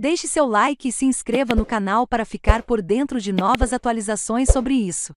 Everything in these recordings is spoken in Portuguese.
Deixe seu like e se inscreva no canal para ficar por dentro de novas atualizações sobre isso.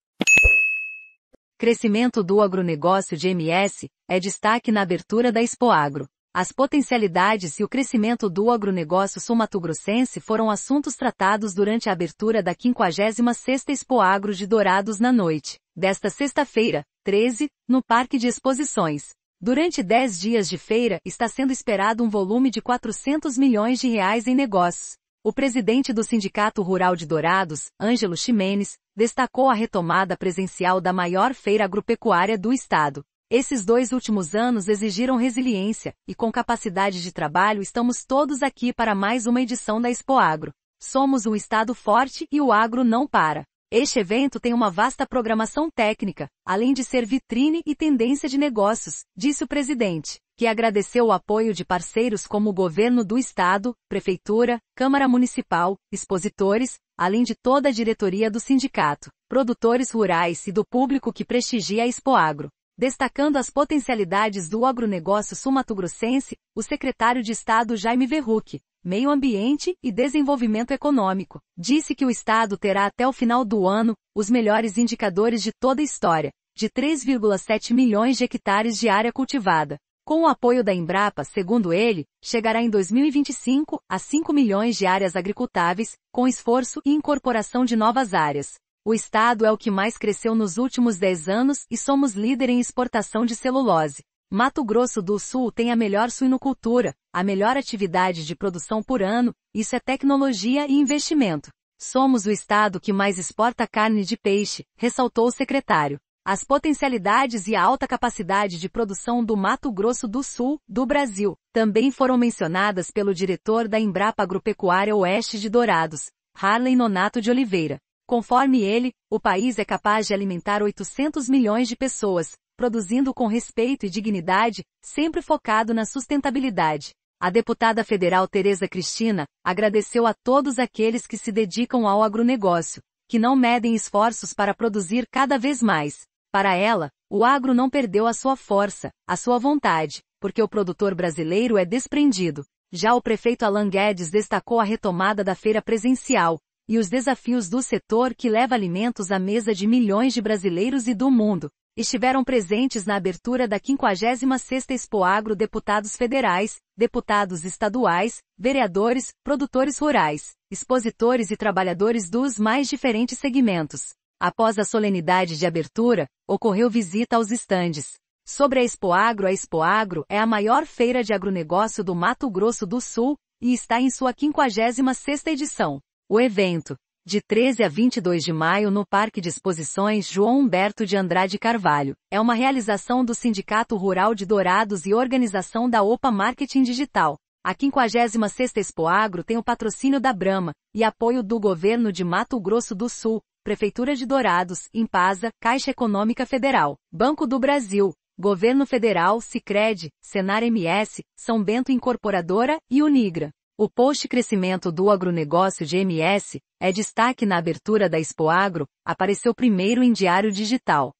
Crescimento do agronegócio de MS é destaque na abertura da Expoagro. As potencialidades e o crescimento do agronegócio somatogrossense foram assuntos tratados durante a abertura da 56ª Expoagro de Dourados na noite, desta sexta-feira, 13, no Parque de Exposições. Durante 10 dias de feira, está sendo esperado um volume de 400 milhões de reais em negócios. O presidente do Sindicato Rural de Dourados, Ângelo Ximenes, destacou a retomada presencial da maior feira agropecuária do estado. Esses dois últimos anos exigiram resiliência, e com capacidade de trabalho estamos todos aqui para mais uma edição da Expoagro. Somos um estado forte e o agro não para. Este evento tem uma vasta programação técnica, além de ser vitrine e tendência de negócios, disse o presidente, que agradeceu o apoio de parceiros como o governo do estado, prefeitura, Câmara Municipal, expositores, além de toda a diretoria do sindicato, produtores rurais e do público que prestigia a Expoagro. Destacando as potencialidades do agronegócio sumatogrossense, o secretário de Estado Jaime Verruc Meio Ambiente e Desenvolvimento Econômico, disse que o Estado terá até o final do ano os melhores indicadores de toda a história, de 3,7 milhões de hectares de área cultivada. Com o apoio da Embrapa, segundo ele, chegará em 2025 a 5 milhões de áreas agricultáveis, com esforço e incorporação de novas áreas. O Estado é o que mais cresceu nos últimos 10 anos e somos líder em exportação de celulose. Mato Grosso do Sul tem a melhor suinocultura, a melhor atividade de produção por ano, isso é tecnologia e investimento. Somos o estado que mais exporta carne de peixe, ressaltou o secretário. As potencialidades e a alta capacidade de produção do Mato Grosso do Sul, do Brasil, também foram mencionadas pelo diretor da Embrapa Agropecuária Oeste de Dourados, Harley Nonato de Oliveira. Conforme ele, o país é capaz de alimentar 800 milhões de pessoas, produzindo com respeito e dignidade, sempre focado na sustentabilidade. A deputada federal Tereza Cristina agradeceu a todos aqueles que se dedicam ao agronegócio, que não medem esforços para produzir cada vez mais. Para ela, o agro não perdeu a sua força, a sua vontade, porque o produtor brasileiro é desprendido. Já o prefeito Alain Guedes destacou a retomada da feira presencial e os desafios do setor que leva alimentos à mesa de milhões de brasileiros e do mundo, Estiveram presentes na abertura da 56ª Expo Agro deputados federais, deputados estaduais, vereadores, produtores rurais, expositores e trabalhadores dos mais diferentes segmentos. Após a solenidade de abertura, ocorreu visita aos estandes. Sobre a Expo Agro, a Expo Agro é a maior feira de agronegócio do Mato Grosso do Sul e está em sua 56ª edição. O evento, de 13 a 22 de maio no Parque de Exposições João Humberto de Andrade Carvalho. É uma realização do Sindicato Rural de Dourados e organização da OPA Marketing Digital. A 56ª Expo Agro tem o patrocínio da Brama e apoio do Governo de Mato Grosso do Sul, Prefeitura de Dourados, Impasa, Caixa Econômica Federal, Banco do Brasil, Governo Federal, Sicredi, Senar MS, São Bento Incorporadora e Unigra. O post Crescimento do Agronegócio de MS é destaque na abertura da Expoagro, apareceu primeiro em Diário Digital.